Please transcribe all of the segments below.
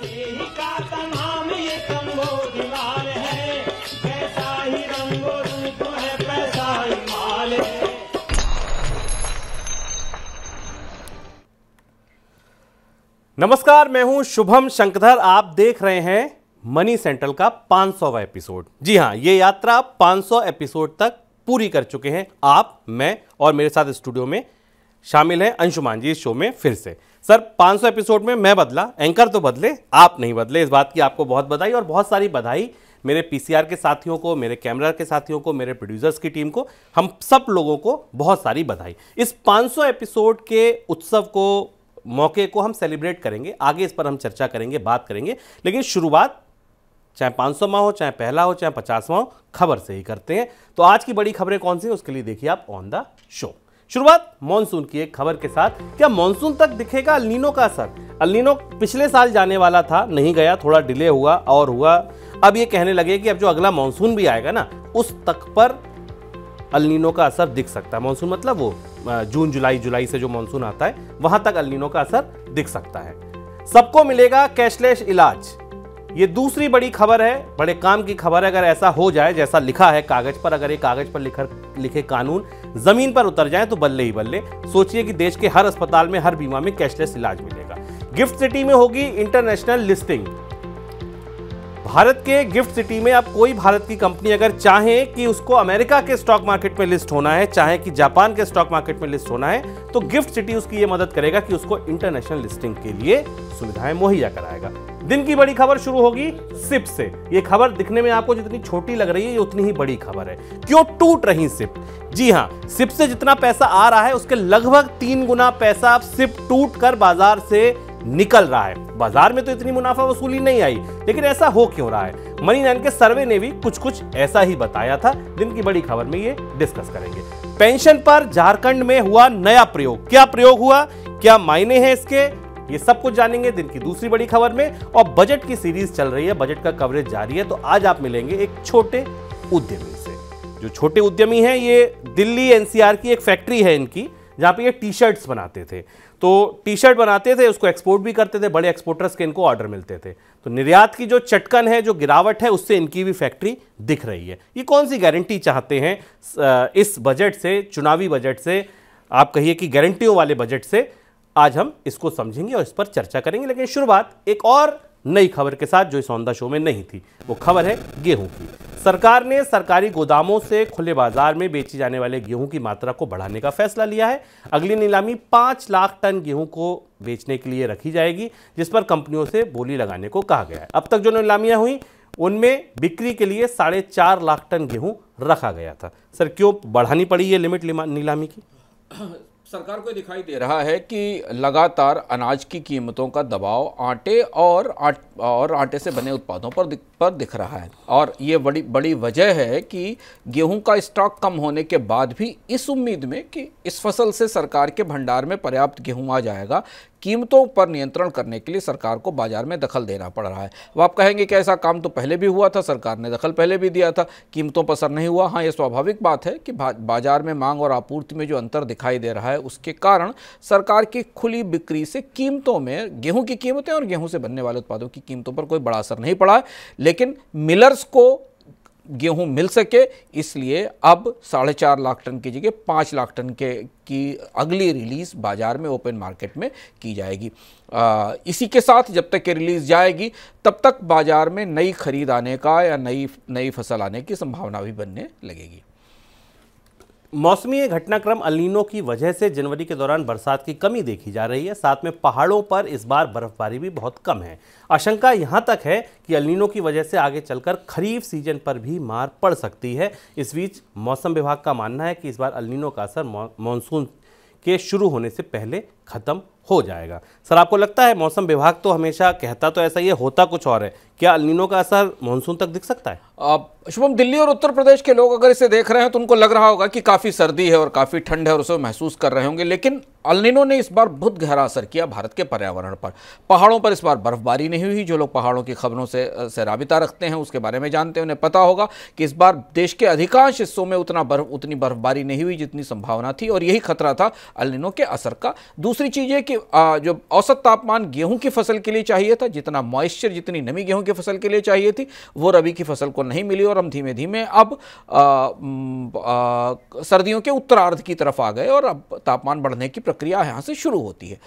नमस्कार मैं हूं शुभम शंकधर आप देख रहे हैं मनी सेंट्रल का 500वां एपिसोड जी हाँ ये यात्रा 500 एपिसोड तक पूरी कर चुके हैं आप मैं और मेरे साथ स्टूडियो में शामिल हैं अंशुमान जी इस शो में फिर से सर 500 एपिसोड में मैं बदला एंकर तो बदले आप नहीं बदले इस बात की आपको बहुत बधाई और बहुत सारी बधाई मेरे पीसीआर के साथियों को मेरे कैमरा के साथियों को मेरे प्रोड्यूसर्स की टीम को हम सब लोगों को बहुत सारी बधाई इस 500 एपिसोड के उत्सव को मौके को हम सेलिब्रेट करेंगे आगे इस पर हम चर्चा करेंगे बात करेंगे लेकिन शुरुआत चाहे पाँच सौवा हो चाहे पहला हो चाहे पचासवा हो खबर से ही करते हैं तो आज की बड़ी खबरें कौन सी उसके लिए देखिए आप ऑन द शो शुरुआत मॉनसून की एक खबर के साथ क्या मॉनसून तक दिखेगा अलिनो का असर अलिनो पिछले साल जाने वाला था नहीं गया थोड़ा डिले हुआ और हुआ अब ये कहने लगे कि अब जो अगला मानसून भी आएगा ना उस तक पर अलिनो का असर दिख सकता है मानसून मतलब वो जून जुलाई जुलाई से जो मानसून आता है वहां तक अलिनो का असर दिख सकता है सबको मिलेगा कैशलेस इलाज ये दूसरी बड़ी खबर है बड़े काम की खबर है अगर ऐसा हो जाए जैसा लिखा है कागज पर अगर ये कागज पर लिखर लिखे कानून जमीन पर उतर जाए तो बल्ले ही बल्ले सोचिए कि देश के हर अस्पताल में हर बीमा में कैशलेस इलाज मिलेगा गिफ्ट सिटी में होगी इंटरनेशनल लिस्टिंग भारत के गिफ्ट सिटी में अब कोई भारत की कंपनी अगर चाहे कि उसको अमेरिका के स्टॉक मार्केट में लिस्ट होना है चाहे कि जापान के स्टॉक मार्केट में लिस्ट होना है तो गिफ्ट सिटी उसकी ये मदद करेगा कि उसको इंटरनेशनल लिस्टिंग के लिए सुविधाएं मुहैया कराएगा दिन की बड़ी खबर शुरू होगी सिप से ये खबर दिखने में आपको जितनी छोटी लग रही है ये उतनी ही बड़ी खबर है क्यों टूट रही सिप जी हाँ सिप से जितना पैसा आ रहा है उसके लगभग तीन गुना पैसा सिप टूट कर बाजार से निकल रहा है बाजार में तो इतनी मुनाफा वसूली नहीं आई लेकिन ऐसा हो क्यों रहा है मनी नैन के सर्वे ने भी कुछ कुछ ऐसा ही बताया था दिन की बड़ी खबर में ये डिस्कस करेंगे पेंशन पर झारखंड में हुआ नया प्रयोग क्या प्रयोग हुआ क्या मायने हैं इसके ये सब कुछ जानेंगे दिन की दूसरी बड़ी खबर में और बजट की सीरीज चल रही है बजट का कवरेज जारी है तो आज आप मिलेंगे एक छोटे उद्यमी से जो छोटे उद्यमी हैं ये दिल्ली एनसीआर की एक फैक्ट्री है इनकी जहां पे ये टी शर्ट्स बनाते थे तो टी शर्ट बनाते थे उसको एक्सपोर्ट भी करते थे बड़े एक्सपोर्टर्स के इनको ऑर्डर मिलते थे तो निर्यात की जो चटकन है जो गिरावट है उससे इनकी भी फैक्ट्री दिख रही है ये कौन सी गारंटी चाहते हैं इस बजट से चुनावी बजट से आप कहिए कि गारंटियों वाले बजट से आज हम इसको समझेंगे और इस पर चर्चा करेंगे लेकिन शुरुआत एक और नई खबर के साथ जो इस ऑन द शो में नहीं थी वो खबर है गेहूं की सरकार ने सरकारी गोदामों से खुले बाजार में बेची जाने वाले गेहूं की मात्रा को बढ़ाने का फैसला लिया है अगली नीलामी पाँच लाख टन गेहूं को बेचने के लिए रखी जाएगी जिस पर कंपनियों से बोली लगाने को कहा गया है अब तक जो नीलामियाँ हुई उनमें बिक्री के लिए साढ़े चार लाख टन गेहूँ रखा गया था सर क्यों बढ़ानी पड़ी ये लिमिट नीलामी की सरकार को दिखाई दे रहा है कि लगातार अनाज की कीमतों का दबाव आटे और आट और आटे से बने उत्पादों पर दिख, पर दिख रहा है और ये बड़ी बड़ी वजह है कि गेहूं का स्टॉक कम होने के बाद भी इस उम्मीद में कि इस फसल से सरकार के भंडार में पर्याप्त गेहूं आ जाएगा कीमतों पर नियंत्रण करने के लिए सरकार को बाजार में दखल देना पड़ रहा है अब आप कहेंगे कि ऐसा काम तो पहले भी हुआ था सरकार ने दखल पहले भी दिया था कीमतों पर असर नहीं हुआ हाँ ये स्वाभाविक बात है कि बाजार में मांग और आपूर्ति में जो अंतर दिखाई दे रहा है उसके कारण सरकार की खुली बिक्री से कीमतों में गेहूँ की कीमतें और गेहूँ से बनने वाले उत्पादों की कीमतों पर कोई बड़ा असर नहीं पड़ा है लेकिन मिलर्स को गेहूं मिल सके इसलिए अब साढ़े चार लाख टन की जगह पाँच लाख टन के की अगली रिलीज़ बाज़ार में ओपन मार्केट में की जाएगी आ, इसी के साथ जब तक ये रिलीज़ जाएगी तब तक बाज़ार में नई खरीद आने का या नई नई फसल आने की संभावना भी बनने लगेगी मौसमी घटनाक्रम अलिनों की वजह से जनवरी के दौरान बरसात की कमी देखी जा रही है साथ में पहाड़ों पर इस बार बर्फबारी भी बहुत कम है आशंका यहां तक है कि अलिनों की वजह से आगे चलकर खरीफ सीजन पर भी मार पड़ सकती है इस बीच मौसम विभाग का मानना है कि इस बार अलिनों का असर मानसून के शुरू होने से पहले ख़त्म हो जाएगा सर आपको लगता है मौसम विभाग तो हमेशा कहता तो ऐसा ही है होता कुछ और है क्या अलिनो का असर मानसून तक दिख सकता है शुभम दिल्ली और उत्तर प्रदेश के लोग अगर इसे देख रहे हैं तो उनको लग रहा होगा कि काफ़ी सर्दी है और काफ़ी ठंड है और उसे महसूस कर रहे होंगे लेकिन अलिनो ने इस बार बहुत गहरा असर किया भारत के पर्यावरण पर पहाड़ों पर इस बार बर्फबारी नहीं हुई जो लोग पहाड़ों की खबरों से से राबिता रखते हैं उसके बारे में जानते हैं उन्हें पता होगा कि इस बार देश के अधिकांश हिस्सों में उतना बर्फ उतनी बर्फबारी नहीं हुई जितनी संभावना थी और यही खतरा था अलिनो के असर का दूसरी चीज़ ये कि जो औसत तापमान गेहूँ की फसल के लिए चाहिए था जितना मॉइस्चर जितनी नमी गेहूँ की फसल के लिए चाहिए थी वो रबी की फसल को नहीं मिली और हम धीमे धीमे अब आ, आ, सर्दियों के उत्तरार्ध की तरफ आ गए और अब तापमान बढ़ने की प्रक्रिया यहाँ से शुरू होती है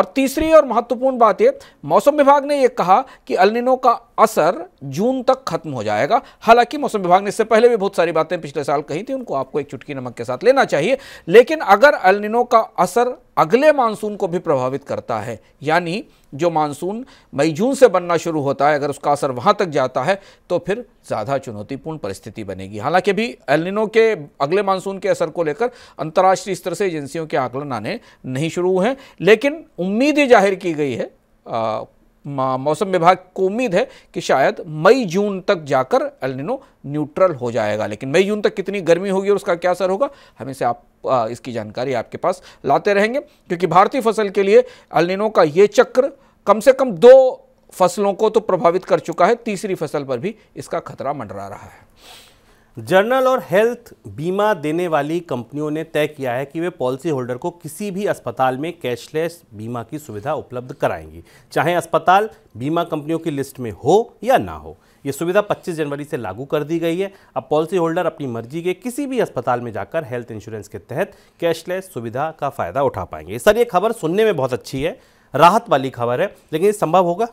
और तीसरी और महत्वपूर्ण बात यह मौसम विभाग ने यह कहा कि अलिनो का असर जून तक खत्म हो जाएगा हालांकि मौसम विभाग ने इससे पहले भी बहुत सारी बातें पिछले साल कही थी उनको आपको एक चुटकी नमक के साथ लेना चाहिए लेकिन अगर अलिनो का असर अगले मानसून को भी प्रभावित करता है यानी जो मानसून मई जून से बनना शुरू होता है अगर उसका असर वहाँ तक जाता है तो फिर ज़्यादा चुनौतीपूर्ण परिस्थिति बनेगी हालांकि अभी एलिनो के अगले मानसून के असर को लेकर अंतर्राष्ट्रीय स्तर से एजेंसियों के आकलन आने नहीं शुरू हुए हैं लेकिन उम्मीद ये जाहिर की गई है आ, मौसम विभाग को उम्मीद है कि शायद मई जून तक जाकर एलिनो न्यूट्रल हो जाएगा लेकिन मई जून तक कितनी गर्मी होगी और उसका क्या असर होगा हमें से आप इसकी जानकारी आपके पास लाते रहेंगे क्योंकि भारतीय फसल के लिए अलिनो का ये चक्र कम से कम दो फसलों को तो प्रभावित कर चुका है तीसरी फसल पर भी इसका खतरा मंडरा रहा है जर्नल और हेल्थ बीमा देने वाली कंपनियों ने तय किया है कि वे पॉलिसी होल्डर को किसी भी अस्पताल में कैशलेस बीमा की सुविधा उपलब्ध कराएंगी चाहे अस्पताल बीमा कंपनियों की लिस्ट में हो या ना हो ये सुविधा 25 जनवरी से लागू कर दी गई है अब पॉलिसी होल्डर अपनी मर्जी के किसी भी अस्पताल में जाकर हेल्थ इंश्योरेंस के तहत कैशलेस सुविधा का फ़ायदा उठा पाएंगे सर ये खबर सुनने में बहुत अच्छी है राहत वाली खबर है लेकिन ये संभव होगा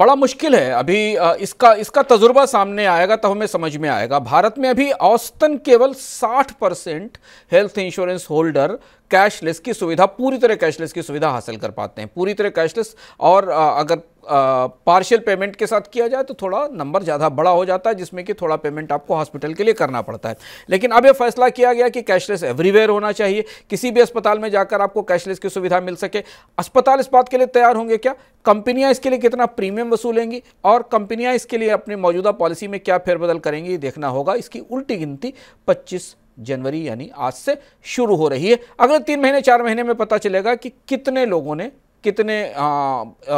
बड़ा मुश्किल है अभी इसका इसका तजुर्बा सामने आएगा तो हमें समझ में आएगा भारत में अभी औसतन केवल 60 percent health insurance holder cashless की सुविधा पूरी तरह कैशलेस की सुविधा हासिल कर पाते हैं पूरी तरह कैशलेस और अगर पार्शियल पेमेंट के साथ किया जाए तो थोड़ा नंबर ज़्यादा बड़ा हो जाता है जिसमें कि थोड़ा पेमेंट आपको हॉस्पिटल के लिए करना पड़ता है लेकिन अब यह फैसला किया गया कि कैशलेस एवरीवेयर होना चाहिए किसी भी अस्पताल में जाकर आपको कैशलेस की सुविधा मिल सके अस्पताल इस बात के लिए तैयार होंगे क्या कंपनियाँ इसके लिए कितना प्रीमियम वसूलेंगी और कंपनियाँ इसके लिए अपने मौजूदा पॉलिसी में क्या फेरबदल करेंगी देखना होगा इसकी उल्टी गिनती पच्चीस जनवरी यानी आज से शुरू हो रही है अगले तीन महीने चार महीने में पता चलेगा कि कितने लोगों ने कितने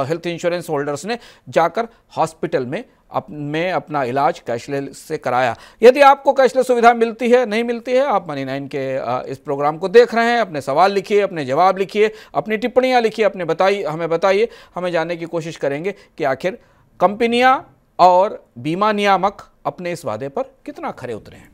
हेल्थ इंश्योरेंस होल्डर्स ने जाकर हॉस्पिटल में अप, में अपना इलाज कैशलेस से कराया यदि आपको कैशलेस सुविधा मिलती है नहीं मिलती है आप मनी नाइन के इस प्रोग्राम को देख रहे हैं अपने सवाल लिखिए अपने जवाब लिखिए अपनी टिप्पणियाँ लिखिए अपने बताइए हमें बताइए हमें जानने की कोशिश करेंगे कि आखिर कंपनियाँ और बीमा नियामक अपने इस वादे पर कितना खरे उतरे हैं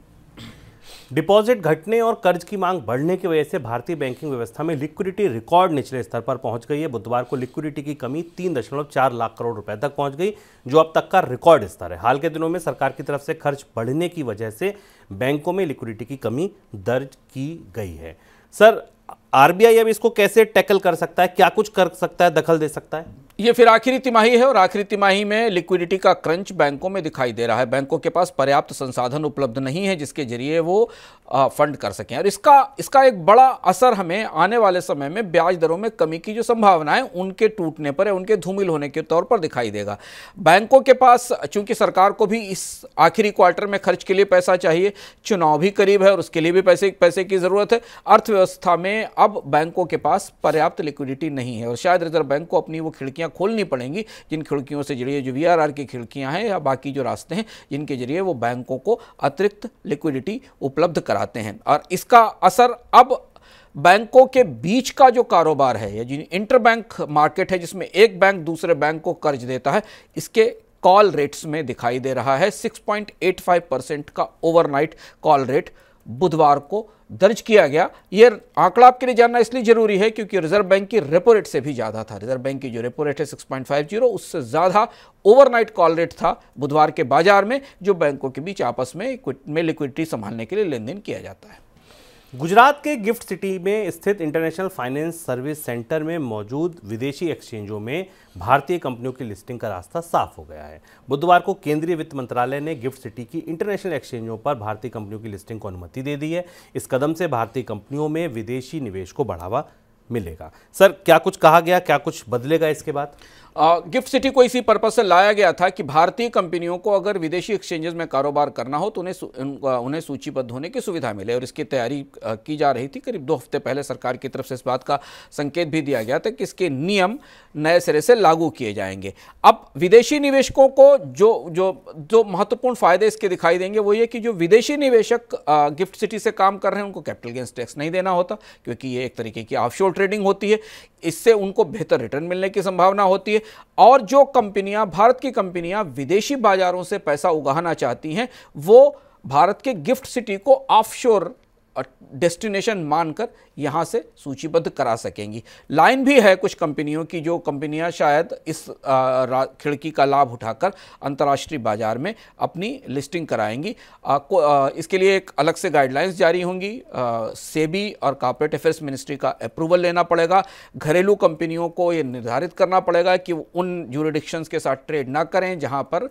डिपॉजिट घटने और कर्ज की मांग बढ़ने की वजह से भारतीय बैंकिंग व्यवस्था में लिक्विडिटी रिकॉर्ड निचले स्तर पर पहुंच गई है बुधवार को लिक्विडिटी की कमी तीन दशमलव चार लाख करोड़ रुपए तक पहुंच गई जो अब तक का रिकॉर्ड स्तर है हाल के दिनों में सरकार की तरफ से खर्च बढ़ने की वजह से बैंकों में लिक्विडिटी की कमी दर्ज की गई है सर आरबीआई अब इसको कैसे टैकल कर सकता है क्या कुछ कर सकता है दखल दे सकता है ये फिर आखिरी तिमाही है और आखिरी तिमाही में लिक्विडिटी का क्रंच बैंकों में दिखाई दे रहा है बैंकों के पास पर्याप्त संसाधन उपलब्ध नहीं है जिसके जरिए वो फंड कर सकें और इसका इसका एक बड़ा असर हमें आने वाले समय में ब्याज दरों में कमी की जो संभावना है उनके टूटने पर है उनके धूमिल होने के तौर पर दिखाई देगा बैंकों के पास चूंकि सरकार को भी इस आखिरी क्वार्टर में खर्च के लिए पैसा चाहिए चुनाव भी करीब है और उसके लिए भी पैसे पैसे की ज़रूरत है अर्थव्यवस्था में अब बैंकों के पास पर्याप्त लिक्विडिटी नहीं है और शायद रिजर्व बैंक को अपनी वो खिड़कियाँ खिड़कियाँ खोलनी पड़ेंगी जिन खिड़कियों से जरिए जो वी की खिड़कियाँ हैं या बाकी जो रास्ते हैं जिनके जरिए वो बैंकों को अतिरिक्त लिक्विडिटी उपलब्ध कराते हैं और इसका असर अब बैंकों के बीच का जो कारोबार है या जिन इंटर बैंक मार्केट है जिसमें एक बैंक दूसरे बैंक को कर्ज देता है इसके कॉल रेट्स में दिखाई दे रहा है 6.85 परसेंट का ओवरनाइट कॉल रेट बुधवार को दर्ज किया गया ये आंकड़ा आपके लिए जानना इसलिए जरूरी है क्योंकि रिजर्व बैंक की रेपो रेट से भी ज़्यादा था रिजर्व बैंक की जो रेपो रेट है सिक्स पॉइंट फाइव जीरो उससे ज़्यादा ओवरनाइट कॉल रेट था बुधवार के बाजार में जो बैंकों के बीच आपस में में लिक्विडिटी संभालने के लिए लेन देन किया जाता है गुजरात के गिफ्ट सिटी में स्थित इंटरनेशनल फाइनेंस सर्विस सेंटर में मौजूद विदेशी एक्सचेंजों में भारतीय कंपनियों की लिस्टिंग का रास्ता साफ हो गया है बुधवार को केंद्रीय वित्त मंत्रालय ने गिफ्ट सिटी की इंटरनेशनल एक्सचेंजों पर भारतीय कंपनियों की लिस्टिंग को अनुमति दे दी है इस कदम से भारतीय कंपनियों में विदेशी निवेश को बढ़ावा मिलेगा सर क्या कुछ कहा गया क्या कुछ बदलेगा इसके बाद गिफ्ट सिटी को इसी पर्पज से लाया गया था कि भारतीय कंपनियों को अगर विदेशी एक्सचेंजेस में कारोबार करना हो तो उन्हें उन्हें सूचीबद्ध होने की सुविधा मिले और इसकी तैयारी की जा रही थी करीब दो हफ्ते पहले सरकार की तरफ से इस बात का संकेत भी दिया गया था कि इसके नियम नए सिरे से लागू किए जाएंगे अब विदेशी निवेशकों को जो जो जो महत्वपूर्ण फायदे इसके दिखाई देंगे वो ये कि जो विदेशी निवेशक गिफ्ट सिटी से काम कर रहे हैं उनको कैपिटल गेंस टैक्स नहीं देना होता क्योंकि ये एक तरीके की ऑफशोर ट्रेडिंग होती है इससे उनको बेहतर रिटर्न मिलने की संभावना होती है और जो कंपनियां भारत की कंपनियां विदेशी बाजारों से पैसा उगाना चाहती हैं वो भारत के गिफ्ट सिटी को ऑफशोर डेस्टिनेशन मानकर यहाँ से सूचीबद्ध करा सकेंगी लाइन भी है कुछ कंपनियों की जो कंपनियाँ शायद इस खिड़की का लाभ उठाकर अंतर्राष्ट्रीय बाजार में अपनी लिस्टिंग कराएंगी आ, इसके लिए एक अलग से गाइडलाइंस जारी होंगी सेबी और कॉरपोरेट अफेयर्स मिनिस्ट्री का अप्रूवल लेना पड़ेगा घरेलू कंपनियों को ये निर्धारित करना पड़ेगा कि उन जूरिडिक्शंस के साथ ट्रेड ना करें जहाँ पर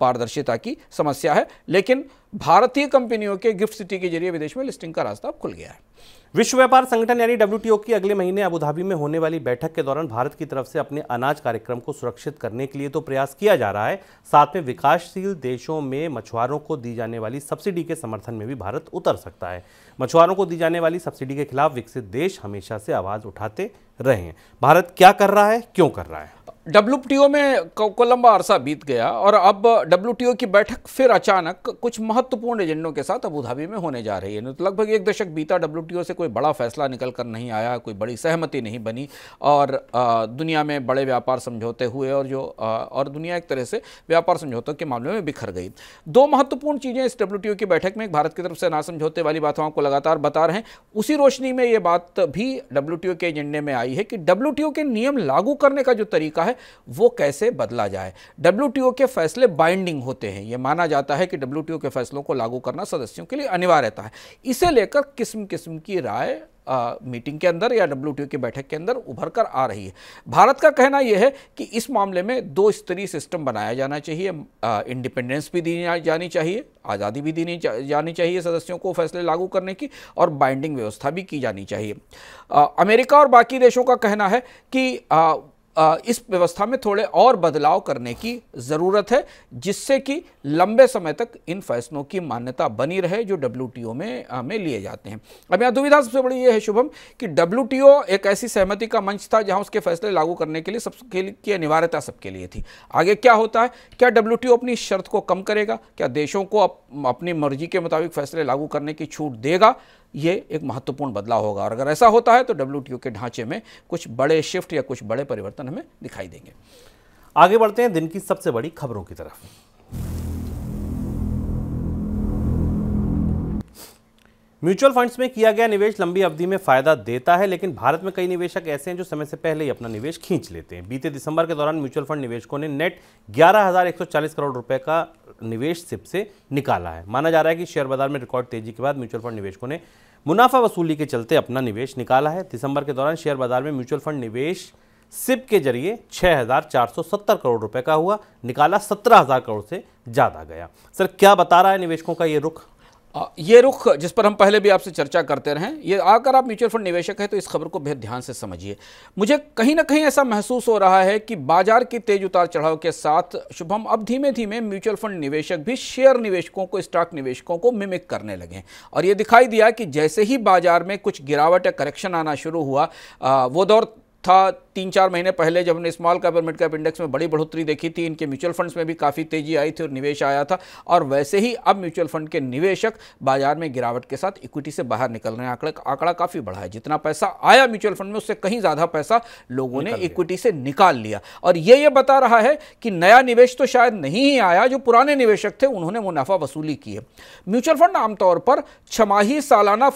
पारदर्शिता की समस्या है लेकिन भारतीय कंपनियों के गिफ्ट सिटी के जरिए विदेश में लिस्टिंग का रास्ता अब खुल गया है विश्व व्यापार संगठन यानी डब्ल्यू की अगले महीने अबुधाबी में होने वाली बैठक के दौरान भारत की तरफ से अपने अनाज कार्यक्रम को सुरक्षित करने के लिए तो प्रयास किया जा रहा है साथ में विकासशील देशों में मछुआरों को दी जाने वाली सब्सिडी के समर्थन में भी भारत उतर सकता है मछुआरों को दी जाने वाली सब्सिडी के खिलाफ विकसित देश हमेशा से आवाज़ उठाते रहे हैं भारत क्या कर रहा है क्यों कर रहा है डब्ल्यू में लंबा अरसा बीत गया और अब डब्ल्यू की बैठक फिर अचानक कुछ महत्वपूर्ण एजेंडों के साथ अबूधाबी में होने जा रही है तो लगभग एक दशक बीता डब्ल्यू से कोई बड़ा फैसला निकल कर नहीं आया कोई बड़ी सहमति नहीं बनी और दुनिया में बड़े व्यापार समझौते हुए और जो और दुनिया एक तरह से व्यापार समझौतों के मामले में बिखर गई दो महत्वपूर्ण चीज़ें इस डब्ल्यू की बैठक में भारत की तरफ से ना समझौते वाली बातों आपको लगातार बता रहे हैं उसी रोशनी में ये बात भी डब्ल्यू के एजेंडे में आई है कि डब्ल्यू के नियम लागू करने का जो तरीका है है वो कैसे बदला जाए डब्ल्यू के फैसले बाइंडिंग होते हैं ये माना जाता है कि डब्ल्यू के फैसलों को लागू करना सदस्यों के लिए अनिवार्य रहता है इसे लेकर किस्म किस्म की राय आ, मीटिंग के अंदर या डब्ल्यू की बैठक के अंदर उभर कर आ रही है भारत का कहना यह है कि इस मामले में दो स्तरीय सिस्टम बनाया जाना चाहिए इंडिपेंडेंस भी दी जानी चाहिए आज़ादी भी दी जा, जानी चाहिए सदस्यों को फैसले लागू करने की और बाइंडिंग व्यवस्था भी की जानी चाहिए आ, अमेरिका और बाकी देशों का कहना है कि आ, इस व्यवस्था में थोड़े और बदलाव करने की ज़रूरत है जिससे कि लंबे समय तक इन फैसलों की मान्यता बनी रहे जो डब्ल्यू में हमें लिए जाते हैं अब यहाँ दुविधा सबसे बड़ी ये है शुभम कि डब्ल्यू एक ऐसी सहमति का मंच था जहाँ उसके फैसले लागू करने के लिए सबके की अनिवार्यता सबके लिए थी आगे क्या होता है क्या डब्ल्यू अपनी शर्त को कम करेगा क्या देशों को अप, अपनी मर्जी के मुताबिक फैसले लागू करने की छूट देगा ये एक महत्वपूर्ण बदलाव होगा और अगर ऐसा होता है तो डब्ल्यू के ढांचे में कुछ बड़े शिफ्ट या कुछ बड़े परिवर्तन हमें दिखाई देंगे आगे बढ़ते हैं दिन की सबसे बड़ी खबरों की तरफ म्यूचुअल फंड्स में किया गया निवेश लंबी अवधि में फायदा देता है लेकिन भारत में कई निवेशक ऐसे हैं जो समय से पहले ही अपना निवेश खींच लेते हैं बीते दिसंबर के दौरान म्यूचुअल फंड निवेशकों ने नेट 11,140 करोड़ रुपए का निवेश सिप से निकाला है माना जा रहा है कि शेयर बाजार में रिकॉर्ड तेजी के बाद म्यूचुअल फंड निवेशकों ने मुनाफा वसूली के चलते अपना निवेश निकाला है दिसंबर के दौरान शेयर बाजार में म्यूचुअल फंड निवेश सिप के जरिए 6,470 करोड़ रुपए का हुआ निकाला 17,000 करोड़ से ज़्यादा गया सर क्या बता रहा है निवेशकों का ये रुख ये रुख जिस पर हम पहले भी आपसे चर्चा करते रहें ये अगर आप म्यूचुअल फंड निवेशक हैं तो इस खबर को बेहद ध्यान से समझिए मुझे कहीं ना कहीं ऐसा महसूस हो रहा है कि बाजार की तेज उतार चढ़ाव के साथ शुभम अब धीमे धीमे म्यूचुअल फंड निवेशक भी शेयर निवेशकों को स्टॉक निवेशकों को मिमिक करने लगे और ये दिखाई दिया कि जैसे ही बाजार में कुछ गिरावट या करेक्शन आना शुरू हुआ वो दौर था तीन चार महीने पहले जब हमने स्मॉल कैप और मिड कैप इंडेक्स में बड़ी बढ़ोतरी देखी थी इनके म्यूचुअल फंड्स में भी काफ़ी तेजी आई थी और निवेश आया था और वैसे ही अब म्यूचुअल फंड के निवेशक बाजार में गिरावट के साथ इक्विटी से बाहर निकल रहे हैं आंकड़ा आंकड़ा काफ़ी बढ़ा है जितना पैसा आया म्यूचुअल फंड में उससे कहीं ज़्यादा पैसा लोगों ने इक्विटी से निकाल लिया और ये ये बता रहा है कि नया निवेश तो शायद नहीं ही आया जो पुराने निवेशक थे उन्होंने मुनाफा वसूली की है म्यूचुअल फंड आमतौर पर छमाही सालाना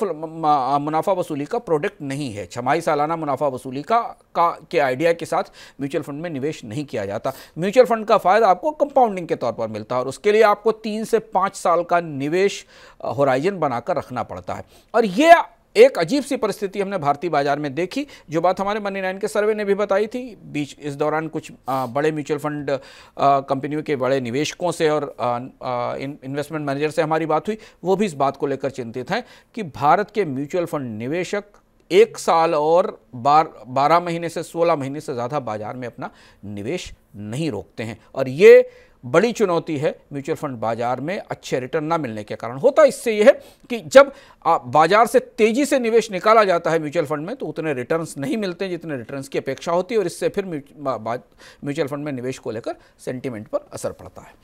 मुनाफा वसूली का प्रोडक्ट नहीं है छमाही सालाना मुनाफा वसूली का, का के आइडिया के साथ म्यूचुअल फंड में निवेश नहीं किया जाता म्यूचुअल फंड का फ़ायदा आपको कंपाउंडिंग के तौर पर मिलता है और उसके लिए आपको तीन से पाँच साल का निवेश होराइजन बनाकर रखना पड़ता है और ये एक अजीब सी परिस्थिति हमने भारतीय बाजार में देखी जो बात हमारे मनी नाइन के सर्वे ने भी बताई थी बीच इस दौरान कुछ बड़े म्यूचुअल फंड कंपनियों के बड़े निवेशकों से और इन्वेस्टमेंट मैनेजर से हमारी बात हुई वो भी इस बात को लेकर चिंतित हैं कि भारत के म्यूचुअल फंड निवेशक एक साल और बार बारह महीने से सोलह महीने से ज़्यादा बाज़ार में अपना निवेश नहीं रोकते हैं और ये बड़ी चुनौती है म्यूचुअल फंड बाज़ार में अच्छे रिटर्न ना मिलने के कारण होता इससे यह है कि जब बाज़ार से तेज़ी से निवेश निकाला जाता है म्यूचुअल फंड में तो उतने रिटर्न्स नहीं मिलते हैं जितने रिटर्न्स की अपेक्षा होती है और इससे फिर म्यूचुअल फंड में निवेश को लेकर सेंटिमेंट पर असर पड़ता है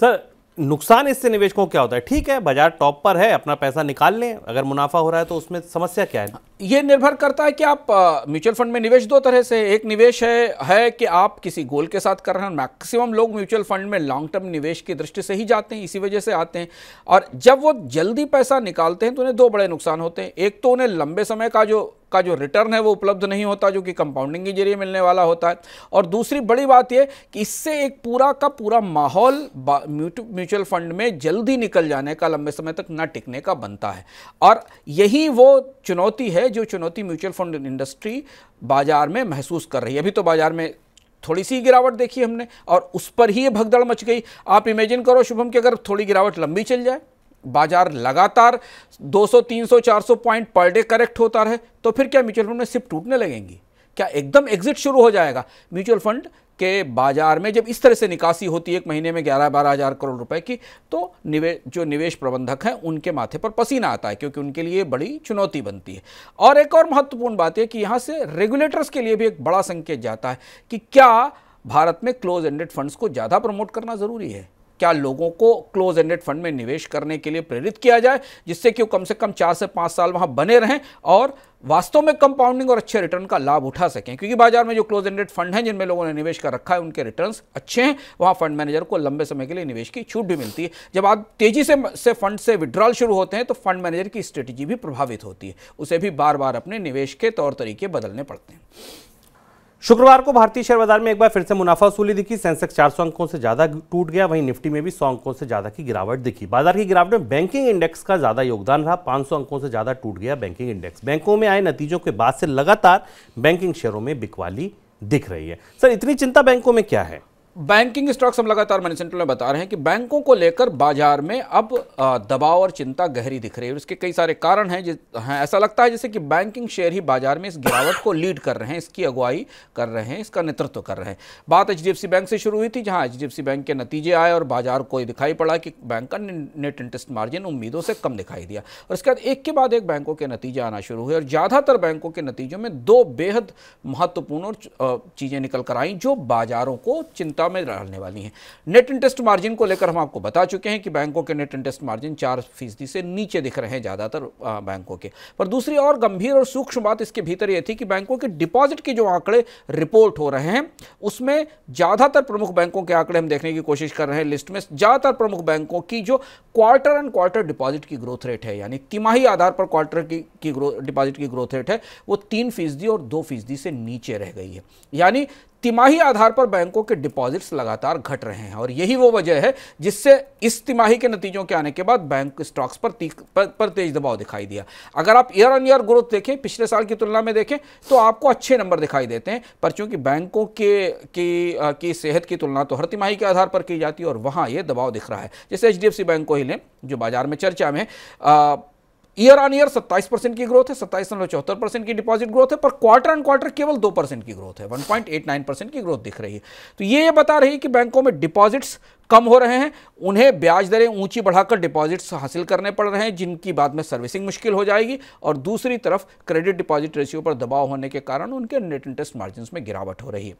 सर नुकसान इससे निवेशकों को क्या होता है ठीक है बाजार टॉप पर है अपना पैसा निकाल लें अगर मुनाफा हो रहा है तो उसमें समस्या क्या है ये निर्भर करता है कि आप म्यूचुअल फंड में निवेश दो तरह से एक निवेश है है कि आप किसी गोल के साथ कर रहे हैं मैक्सिमम लोग म्यूचुअल फंड में लॉन्ग टर्म निवेश की दृष्टि से ही जाते हैं इसी वजह से आते हैं और जब वो जल्दी पैसा निकालते हैं तो उन्हें दो बड़े नुकसान होते हैं एक तो उन्हें लंबे समय का जो का जो रिटर्न है वो उपलब्ध नहीं होता जो कि कंपाउंडिंग के जरिए मिलने वाला होता है और दूसरी बड़ी बात यह कि इससे एक पूरा का पूरा माहौल म्यूचुअल फंड में जल्दी निकल जाने का लंबे समय तक ना टिकने का बनता है और यही वो चुनौती है जो चुनौती म्यूचुअल फंड इंडस्ट्री बाजार में महसूस कर रही है अभी तो बाजार में थोड़ी सी गिरावट देखी हमने और उस पर ही ये भगदड़ मच गई आप इमेजिन करो शुभम कि अगर थोड़ी गिरावट लंबी चल जाए बाजार लगातार 200, 300, 400 पॉइंट पर डे करेक्ट होता रहे तो फिर क्या म्यूचुअल फंड में सिर्फ टूटने लगेंगी क्या एकदम एग्जिट शुरू हो जाएगा म्यूचुअल फंड के बाजार में जब इस तरह से निकासी होती है एक महीने में ग्यारह बारह हज़ार करोड़ रुपए की तो निवेश जो निवेश प्रबंधक हैं उनके माथे पर पसीना आता है क्योंकि उनके लिए बड़ी चुनौती बनती है और एक और महत्वपूर्ण बात है कि यहाँ से रेगुलेटर्स के लिए भी एक बड़ा संकेत जाता है कि क्या भारत में क्लोज एंडेड फंड्स को ज़्यादा प्रमोट करना ज़रूरी है क्या लोगों को क्लोज एंडेड फंड में निवेश करने के लिए प्रेरित किया जाए जिससे कि वो कम से कम चार से पाँच साल वहाँ बने रहें और वास्तव में कंपाउंडिंग और अच्छे रिटर्न का लाभ उठा सकें क्योंकि बाजार में जो क्लोज एंडेड फंड हैं जिनमें लोगों ने निवेश कर रखा है उनके रिटर्न्स अच्छे हैं वहाँ फंड मैनेजर को लंबे समय के लिए निवेश की छूट भी मिलती है जब आप तेजी से से फंड से विड्रॉल शुरू होते हैं तो फंड मैनेजर की स्ट्रेटेजी भी प्रभावित होती है उसे भी बार बार अपने निवेश के तौर तरीके बदलने पड़ते हैं शुक्रवार को भारतीय शेयर बाजार में एक बार फिर से मुनाफा वसूली दिखी सेंसेक्स चार सौ अंकों से ज्यादा टूट गया वहीं निफ्टी में भी सौ अंकों से ज्यादा की गिरावट दिखी बाजार की गिरावट में बैंकिंग इंडेक्स का ज्यादा योगदान रहा सौ अंकों से ज्यादा टूट गया बैंकिंग इंडेक्स बैंकों में आए नतीजों के बाद से लगातार बैंकिंग शेयरों में बिकवाली दिख रही है सर इतनी चिंता बैंकों में क्या है बैंकिंग स्टॉक्स हम लगातार मनी सेंट्रल में बता रहे हैं कि बैंकों को लेकर बाजार में अब दबाव और चिंता गहरी दिख रही है इसके कई सारे कारण हैं जिस हैं ऐसा लगता है जैसे कि बैंकिंग शेयर ही बाजार में इस गिरावट को लीड कर रहे हैं इसकी अगुवाई कर रहे हैं इसका नेतृत्व कर रहे हैं बात एच बैंक से शुरू हुई थी जहाँ एच बैंक के नतीजे आए और बाजार को दिखाई पड़ा कि बैंक का नेट इंटरेस्ट मार्जिन उम्मीदों से कम दिखाई दिया और इसके बाद एक के बाद एक बैंकों के नतीजे आना शुरू हुए और ज़्यादातर बैंकों के नतीजों में दो बेहद महत्वपूर्ण चीज़ें निकल कर आई जो बाजारों को चिंता प्रतियोगिता में रहने वाली हैं नेट इंटरेस्ट मार्जिन को लेकर हम आपको बता चुके हैं कि बैंकों के नेट इंटरेस्ट मार्जिन चार फीसदी से नीचे दिख रहे हैं ज़्यादातर बैंकों के पर दूसरी और गंभीर और सूक्ष्म बात इसके भीतर यह थी कि बैंकों के डिपॉजिट के जो आंकड़े रिपोर्ट हो रहे हैं उसमें ज़्यादातर प्रमुख बैंकों के आंकड़े हम देखने की कोशिश कर रहे हैं लिस्ट में ज़्यादातर प्रमुख बैंकों की जो क्वार्टर एंड क्वार्टर डिपॉजिट की ग्रोथ रेट है यानी तिमाही आधार पर क्वार्टर की, की डिपॉजिट की ग्रोथ रेट है वो तीन फीसदी और दो फीसदी से नीचे रह गई है यानी तिमाही आधार पर बैंकों के डिपॉजिट्स लगातार घट रहे हैं और यही वो वजह है जिससे इस तिमाही के नतीजों के आने के बाद बैंक स्टॉक्स पर, पर पर तेज दबाव दिखाई दिया अगर आप ईयर ऑन ईयर ग्रोथ देखें पिछले साल की तुलना में देखें तो आपको अच्छे नंबर दिखाई देते हैं पर चूंकि बैंकों के की, की सेहत की तुलना तो हर तिमाही के आधार पर की जाती है और वहाँ ये दबाव दिख रहा है जैसे एच बैंक को ही लें जो बाजार में चर्चा में ईयर ऑन ईयर 27 परसेंट की ग्रोथ है सत्ताईस चौहत्तर परसेंट की डिपॉजिट ग्रोथ है पर क्वार्टर ऑन क्वार्टर केवल दो परसेंट की ग्रोथ है 1.89 परसेंट की ग्रोथ दिख रही है तो ये ये बता रही है कि बैंकों में डिपॉजिट्स कम हो रहे हैं उन्हें ब्याज दरें ऊंची बढ़ाकर डिपॉजिट्स हासिल करने पड़ रहे हैं जिनकी बाद में सर्विसिंग मुश्किल हो जाएगी और दूसरी तरफ क्रेडिट डिपॉजिट रेशियो पर दबाव होने के कारण उनके नेट इंटरेस्ट मार्जिन में गिरावट हो रही है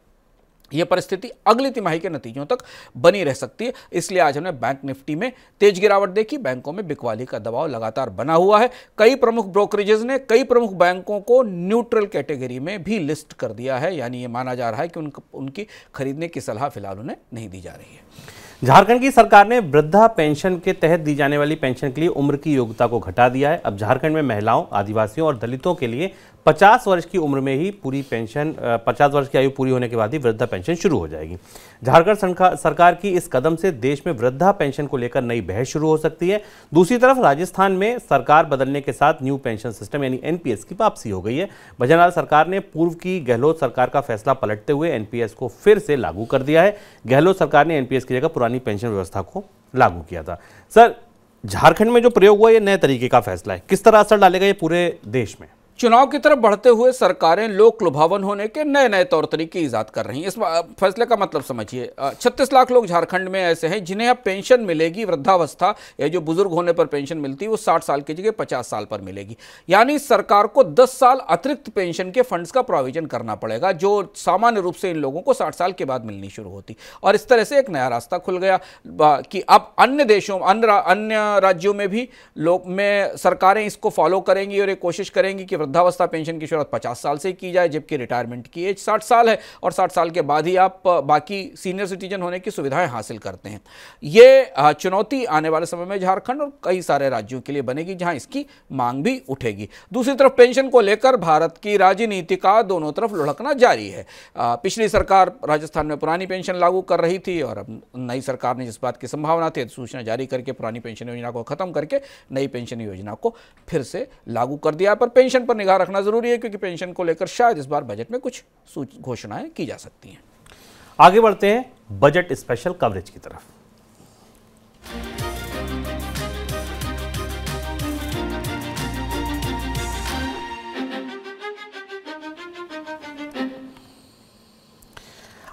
यह परिस्थिति अगली तिमाही के नतीजों तक बनी रह सकती है इसलिए आज हमने बैंक निफ्टी में तेज गिरावट देखी बैंकों में बिकवाली का दबाव लगातार बना हुआ है कई प्रमुख ब्रोकरेजेस ने कई प्रमुख बैंकों को न्यूट्रल कैटेगरी में भी लिस्ट कर दिया है यानी ये माना जा रहा है कि उन, उनकी खरीदने की सलाह फिलहाल उन्हें नहीं दी जा रही है झारखंड की सरकार ने वृद्धा पेंशन के तहत दी जाने वाली पेंशन के लिए उम्र की योग्यता को घटा दिया है अब झारखंड में महिलाओं आदिवासियों और दलितों के लिए 50 वर्ष की उम्र में ही पूरी पेंशन 50 वर्ष की आयु पूरी होने के बाद ही वृद्धा पेंशन शुरू हो जाएगी झारखंड सरकार की इस कदम से देश में वृद्धा पेंशन को लेकर नई बहस शुरू हो सकती है दूसरी तरफ राजस्थान में सरकार बदलने के साथ न्यू पेंशन सिस्टम यानी एनपीएस की वापसी हो गई है भजनलाल सरकार ने पूर्व की गहलोत सरकार का फैसला पलटते हुए एनपीएस को फिर से लागू कर दिया है गहलोत सरकार ने एनपीएस की जगह पुरानी पेंशन व्यवस्था को लागू किया था सर झारखंड में जो प्रयोग हुआ ये नए तरीके का फैसला है किस तरह असर डालेगा ये पूरे देश में चुनाव की तरफ बढ़ते हुए सरकारें लोक लुभावन होने के नए नए तौर तरीके ईजाद कर रही हैं इस फैसले का मतलब समझिए छत्तीस लाख लोग झारखंड में ऐसे हैं जिन्हें अब पेंशन मिलेगी वृद्धावस्था या जो बुजुर्ग होने पर पेंशन मिलती है वो साठ साल की जगह पचास साल पर मिलेगी यानी सरकार को दस साल अतिरिक्त पेंशन के फंड्स का प्रोविजन करना पड़ेगा जो सामान्य रूप से इन लोगों को साठ साल के बाद मिलनी शुरू होती और इस तरह से एक नया रास्ता खुल गया कि अब अन्य देशों अन्य अन्य राज्यों में भी लोग में सरकारें इसको फॉलो करेंगी और ये कोशिश करेंगी कि वृद्धावस्था पेंशन की शुरुआत पचास साल से की जाए जबकि रिटायरमेंट की एज साठ साल है और साठ साल के बाद ही आप बाकी सीनियर सिटीजन होने की सुविधाएं हासिल करते हैं ये चुनौती आने वाले समय में झारखंड और कई सारे राज्यों के लिए बनेगी जहां इसकी मांग भी उठेगी दूसरी तरफ पेंशन को लेकर भारत की राजनीति का दोनों तरफ लुढ़कना जारी है पिछली सरकार राजस्थान में पुरानी पेंशन लागू कर रही थी और अब नई सरकार ने जिस बात की संभावना थी सूचना जारी करके पुरानी पेंशन योजना को खत्म करके नई पेंशन योजना को फिर से लागू कर दिया पर पेंशन पर पर निगाह रखना ज़रूरी है क्योंकि पेंशन को लेकर शायद इस बार बजट में कुछ घोषणाएं की जा सकती हैं आगे बढ़ते हैं बजट स्पेशल कवरेज की तरफ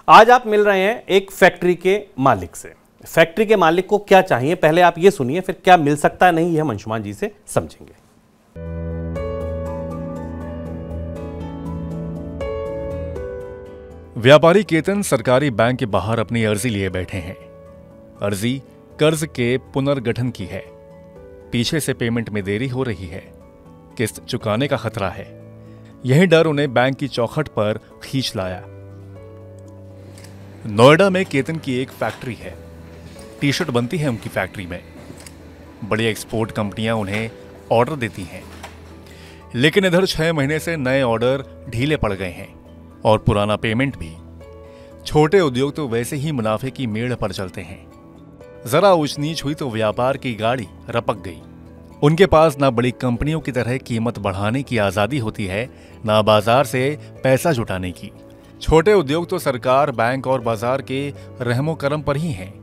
आज आप मिल रहे हैं एक फैक्ट्री के मालिक से फैक्ट्री के मालिक को क्या चाहिए पहले आप ये सुनिए फिर क्या मिल सकता है नहीं यह मंशुमान जी से समझेंगे व्यापारी केतन सरकारी बैंक के बाहर अपनी अर्जी लिए बैठे हैं अर्जी कर्ज के पुनर्गठन की है पीछे से पेमेंट में देरी हो रही है किस्त चुकाने का खतरा है यही डर उन्हें बैंक की चौखट पर खींच लाया नोएडा में केतन की एक फैक्ट्री है टी शर्ट बनती है उनकी फैक्ट्री में बड़ी एक्सपोर्ट कंपनियां उन्हें ऑर्डर देती हैं लेकिन इधर छह महीने से नए ऑर्डर ढीले पड़ गए हैं और पुराना पेमेंट भी छोटे उद्योग तो वैसे ही मुनाफे की मेड़ पर चलते हैं जरा ऊंच नीच हुई तो व्यापार की गाड़ी रपक गई उनके पास ना बड़ी कंपनियों की तरह कीमत बढ़ाने की आज़ादी होती है ना बाजार से पैसा जुटाने की छोटे उद्योग तो सरकार बैंक और बाजार के रहमो करम पर ही हैं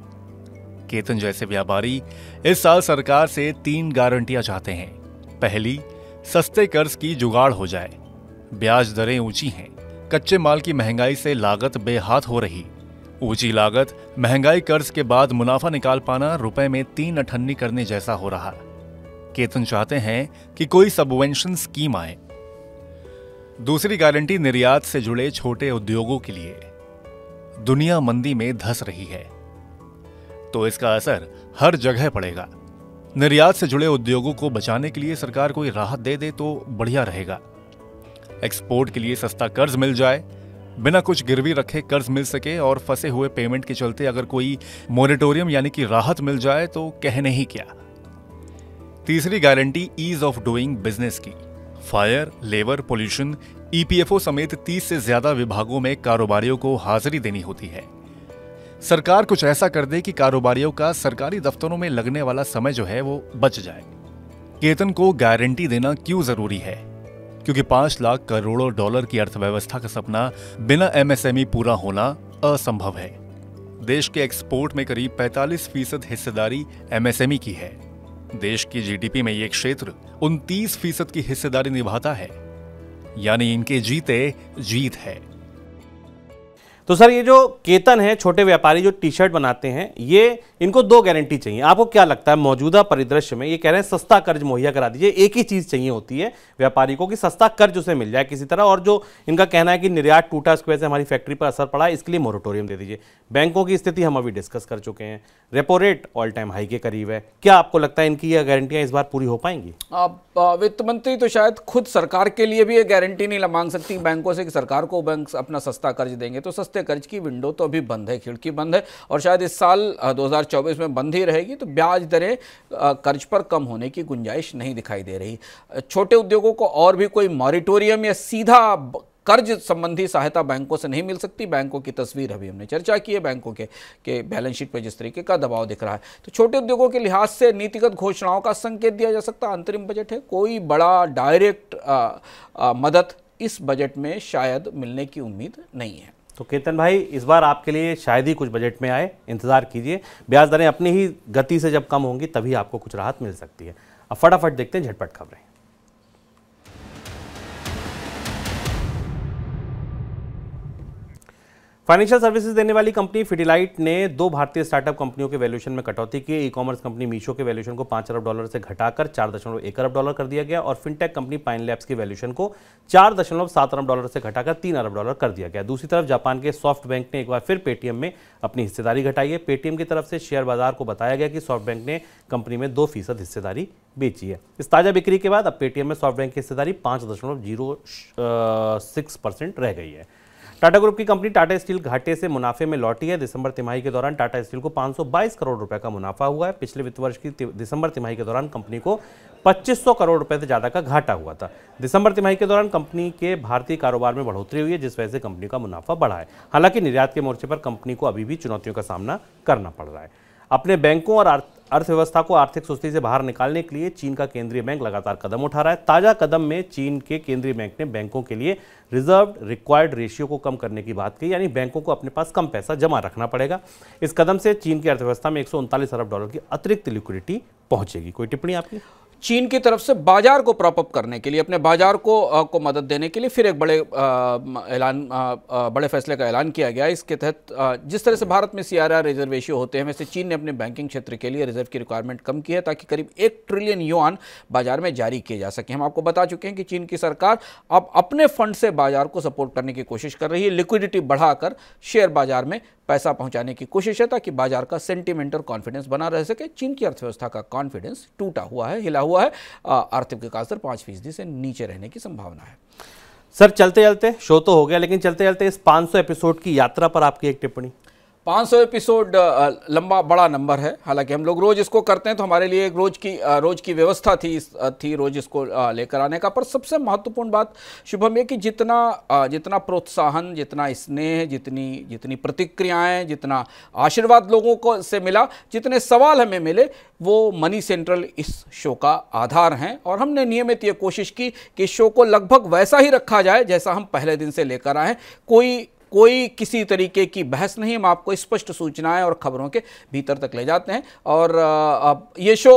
केतन जैसे व्यापारी इस साल सरकार से तीन गारंटियां चाहते हैं पहली सस्ते कर्ज की जुगाड़ हो जाए ब्याज दरें ऊंची हैं कच्चे माल की महंगाई से लागत बेहाथ हो रही ऊंची लागत महंगाई कर्ज के बाद मुनाफा निकाल पाना रुपए में तीन अठन्नी करने जैसा हो रहा केतन चाहते हैं कि कोई सबवेंशन स्कीम आए दूसरी गारंटी निर्यात से जुड़े छोटे उद्योगों के लिए दुनिया मंदी में धस रही है तो इसका असर हर जगह पड़ेगा निर्यात से जुड़े उद्योगों को बचाने के लिए सरकार कोई राहत दे दे तो बढ़िया रहेगा एक्सपोर्ट के लिए सस्ता कर्ज मिल जाए बिना कुछ गिरवी रखे कर्ज मिल सके और फंसे हुए पेमेंट के चलते अगर कोई मोरिटोरियम यानी कि राहत मिल जाए तो कहने ही क्या तीसरी guarantee ease of doing business की फायर लेबर पोल्यूशन ईपीएफओ समेत 30 से ज्यादा विभागों में कारोबारियों को हाजिरी देनी होती है सरकार कुछ ऐसा कर दे कि कारोबारियों का सरकारी दफ्तरों में लगने वाला समय जो है वो बच जाए केतन को गारंटी देना क्यों जरूरी है क्योंकि पांच लाख करोड़ों डॉलर की अर्थव्यवस्था का सपना बिना एमएसएमई पूरा होना असंभव है देश के एक्सपोर्ट में करीब 45 फीसद हिस्सेदारी एमएसएमई की है देश की जीडीपी में ये क्षेत्र उनतीस फीसद की हिस्सेदारी निभाता है यानी इनके जीते जीत है तो सर ये जो केतन है छोटे व्यापारी जो टी शर्ट बनाते हैं ये इनको दो गारंटी चाहिए आपको क्या लगता है मौजूदा परिदृश्य में ये कह रहे हैं सस्ता कर्ज मुहैया करा दीजिए एक ही चीज़ चाहिए होती है व्यापारी को कि सस्ता कर्ज उसे मिल जाए किसी तरह और जो इनका कहना है कि निर्यात टूटा इसकी वजह से हमारी फैक्ट्री पर असर पड़ा है इसके लिए मोरिटोरियम दे दीजिए बैंकों की स्थिति हम अभी डिस्कस कर चुके हैं repo rate all time high के करीब है क्या आपको लगता है इनकी यह गारंटियां इस बार पूरी हो पाएंगी अब वित्त मंत्री तो शायद खुद सरकार के लिए भी ये गारंटी नहीं मांग सकती बैंकों से कि सरकार को बैंक अपना सस्ता कर्ज देंगे तो सस्ते सकते कर्ज की विंडो तो अभी बंद है खिड़की बंद है और शायद इस साल 2024 में बंद ही रहेगी तो ब्याज दरें कर्ज पर कम होने की गुंजाइश नहीं दिखाई दे रही छोटे उद्योगों को और भी कोई मॉरिटोरियम या सीधा कर्ज संबंधी सहायता बैंकों से नहीं मिल सकती बैंकों की तस्वीर अभी हमने चर्चा की है बैंकों के के बैलेंस शीट पर जिस तरीके का दबाव दिख रहा है तो छोटे उद्योगों के लिहाज से नीतिगत घोषणाओं का संकेत दिया जा सकता अंतरिम बजट है कोई बड़ा डायरेक्ट आ, आ, मदद इस बजट में शायद मिलने की उम्मीद नहीं है तो केतन भाई इस बार आपके लिए शायद ही कुछ बजट में आए इंतज़ार कीजिए ब्याज दरें अपनी ही गति से जब कम होंगी तभी आपको कुछ राहत मिल सकती है अब फटाफट देखते हैं झटपट खबरें फाइनेंशियल सर्विसेज देने वाली कंपनी फिडिलाइट ने दो भारतीय स्टार्टअप कंपनियों के वैल्यूशन में कटौती की ई कॉमर्स कंपनी मीशो के वैल्यूशन को पांच अरब डॉलर से घटाकर चार दशमलव एक अरब डॉलर कर दिया गया और फिनटेक कंपनी पाइन लैब्स की वैल्यूशन को चार दशमलव सात अरब डॉलर से घटाकर तीन अरब डॉलर कर दिया गया दूसरी तरफ जापान के सॉफ्ट बैंक ने एक बार फिर पेटीएम में अपनी हिस्सेदारी घटाई है पेटीएम की तरफ से शेयर बाजार को बताया गया कि सॉफ्ट बैंक ने कंपनी में दो फीसद हिस्सेदारी बेची है इस ताजा बिक्री के बाद अब पेटीएम में सॉफ्ट बैंक की हिस्सेदारी पाँच दशमलव जीरो सिक्स परसेंट रह गई है टाटा ग्रुप की कंपनी टाटा स्टील घाटे से मुनाफे में लौटी है दिसंबर तिमाही के दौरान टाटा स्टील को 522 करोड़ रुपए का मुनाफा हुआ है पिछले वित्त वर्ष की दिसंबर तिमाही के दौरान कंपनी को 2500 करोड़ रुपए से ज़्यादा का घाटा हुआ था दिसंबर तिमाही के दौरान कंपनी के भारतीय कारोबार में बढ़ोतरी हुई है जिस वजह से कंपनी का मुनाफा बढ़ा है हालांकि निर्यात के मोर्चे पर कंपनी को अभी भी चुनौतियों का सामना करना पड़ रहा है अपने बैंकों और अर्थव्यवस्था को आर्थिक सुस्ती से बाहर निकालने के लिए चीन का केंद्रीय बैंक लगातार कदम उठा रहा है ताज़ा कदम में चीन के केंद्रीय बैंक ने बैंकों के लिए रिजर्व रिक्वायर्ड रेशियो को कम करने की बात की यानी बैंकों को अपने पास कम पैसा जमा रखना पड़ेगा इस कदम से चीन की अर्थव्यवस्था में एक अरब डॉलर की अतिरिक्त लिक्विडिटी पहुंचेगी कोई टिप्पणी आपकी चीन की तरफ से बाजार को प्रॉपअप करने के लिए अपने बाजार को आ, को मदद देने के लिए फिर एक बड़े ऐलान बड़े फैसले का ऐलान किया गया इसके तहत जिस तरह से भारत में सी आर होते हैं वैसे चीन ने अपने बैंकिंग क्षेत्र के लिए रिजर्व की रिक्वायरमेंट कम की है ताकि करीब एक ट्रिलियन युआन बाजार में जारी किए जा सके हम आपको बता चुके हैं कि चीन की सरकार अब अपने फंड से बाजार को सपोर्ट करने की कोशिश कर रही है लिक्विडिटी बढ़ाकर शेयर बाजार में पैसा पहुंचाने की कोशिश है ताकि बाजार का सेंटिमेंट और कॉन्फिडेंस बना रह सके चीन की अर्थव्यवस्था का कॉन्फिडेंस टूटा हुआ है हिला हुआ है आर्थिक विकास दर पाँच फीसदी से नीचे रहने की संभावना है सर चलते चलते शो तो हो गया लेकिन चलते चलते इस 500 एपिसोड की यात्रा पर आपकी एक टिप्पणी 500 एपिसोड लंबा बड़ा नंबर है हालांकि हम लोग रोज़ इसको करते हैं तो हमारे लिए रोज़ की रोज़ की व्यवस्था थी थी रोज़ इसको लेकर आने का पर सबसे महत्वपूर्ण बात शुभम ये कि जितना जितना प्रोत्साहन जितना स्नेह जितनी जितनी प्रतिक्रियाएँ जितना आशीर्वाद लोगों को से मिला जितने सवाल हमें मिले वो मनी सेंट्रल इस शो का आधार हैं और हमने नियमित ये कोशिश की कि शो को लगभग वैसा ही रखा जाए जैसा हम पहले दिन से लेकर आए कोई कोई किसी तरीके की बहस नहीं हम आपको स्पष्ट सूचनाएं और खबरों के भीतर तक ले जाते हैं और ये शो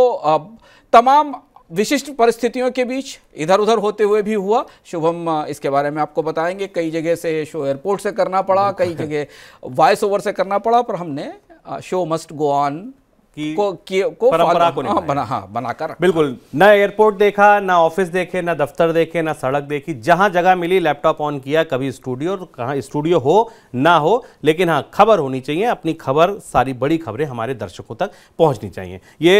तमाम विशिष्ट परिस्थितियों के बीच इधर उधर होते हुए भी हुआ शुभम इसके बारे में आपको बताएंगे कई जगह से शो एयरपोर्ट से करना पड़ा कई जगह वॉइस ओवर से करना पड़ा पर हमने शो मस्ट गो ऑन की को, को परंपरा को हाँ, बना हाँ बनाकर बिल्कुल ना एयरपोर्ट देखा ना ऑफिस देखे ना दफ्तर देखे ना सड़क देखी जहां जगह मिली लैपटॉप ऑन किया कभी स्टूडियो कहाँ स्टूडियो हो ना हो लेकिन हाँ खबर होनी चाहिए अपनी खबर सारी बड़ी खबरें हमारे दर्शकों तक पहुंचनी चाहिए ये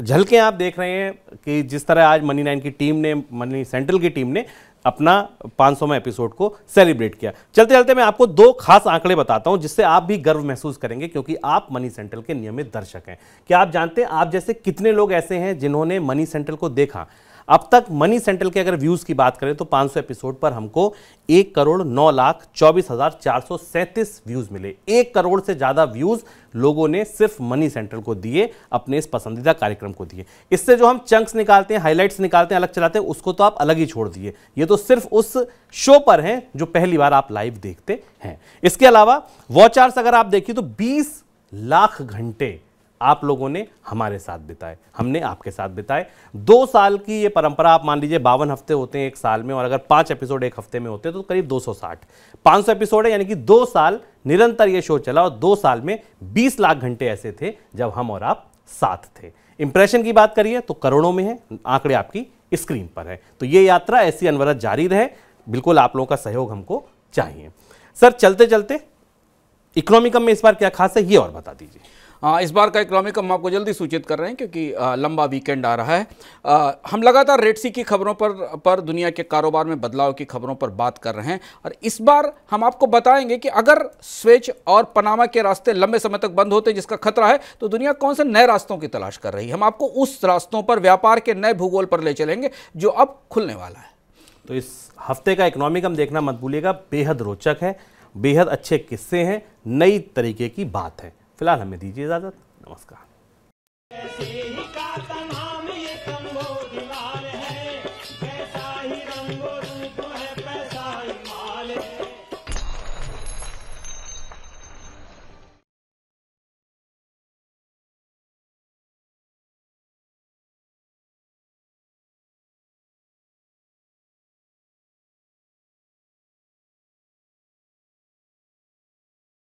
झलकें आप देख रहे हैं कि जिस तरह आज मनी नाइन की टीम ने मनी सेंट्रल की टीम ने अपना 500वां एपिसोड को सेलिब्रेट किया चलते चलते मैं आपको दो खास आंकड़े बताता हूं जिससे आप भी गर्व महसूस करेंगे क्योंकि आप मनी सेंट्रल के नियमित दर्शक हैं क्या आप जानते हैं आप जैसे कितने लोग ऐसे हैं जिन्होंने मनी सेंट्रल को देखा अब तक मनी सेंट्रल के अगर व्यूज की बात करें तो 500 एपिसोड पर हमको एक करोड़ नौ लाख चौबीस हजार चार सौ सैंतीस व्यूज मिले एक करोड़ से ज्यादा व्यूज लोगों ने सिर्फ मनी सेंट्रल को दिए अपने इस पसंदीदा कार्यक्रम को दिए इससे जो हम चंक्स निकालते हैं हाईलाइट्स निकालते हैं अलग चलाते हैं उसको तो आप अलग ही छोड़ दिए ये तो सिर्फ उस शो पर हैं जो पहली बार आप लाइव देखते हैं इसके अलावा वॉचार्स अगर आप देखिए तो बीस लाख घंटे आप लोगों ने हमारे साथ बिताए हमने आपके साथ बिताए दो साल की ये परंपरा आप मान लीजिए बावन हफ्ते होते हैं एक साल में और अगर पांच एपिसोड एक हफ्ते में होते हैं तो करीब 260 500 एपिसोड है यानी कि दो साल निरंतर ये शो चला और दो साल में 20 लाख घंटे ऐसे थे जब हम और आप साथ थे इंप्रेशन की बात करिए तो करोड़ों में है आंकड़े आपकी स्क्रीन पर है तो ये यात्रा ऐसी अनवरत जारी रहे बिल्कुल आप लोगों का सहयोग हमको चाहिए सर चलते चलते इकोनॉमिकम में इस बार क्या खास है ये और बता दीजिए हाँ, इस बार का इकोनॉमिक हम आपको जल्दी सूचित कर रहे हैं क्योंकि लंबा वीकेंड आ रहा है हम लगातार रेड सी की खबरों पर पर दुनिया के कारोबार में बदलाव की खबरों पर बात कर रहे हैं और इस बार हम आपको बताएंगे कि अगर स्वेच और पनामा के रास्ते लंबे समय तक बंद होते जिसका खतरा है तो दुनिया कौन से नए रास्तों की तलाश कर रही है हम आपको उस रास्तों पर व्यापार के नए भूगोल पर ले चलेंगे जो अब खुलने वाला है तो इस हफ्ते का इकोनॉमिक हम देखना मत भूलिएगा बेहद रोचक है बेहद अच्छे किस्से हैं नई तरीके की बात है फिलहाल हमें दीजिए इजाज़त नमस्कार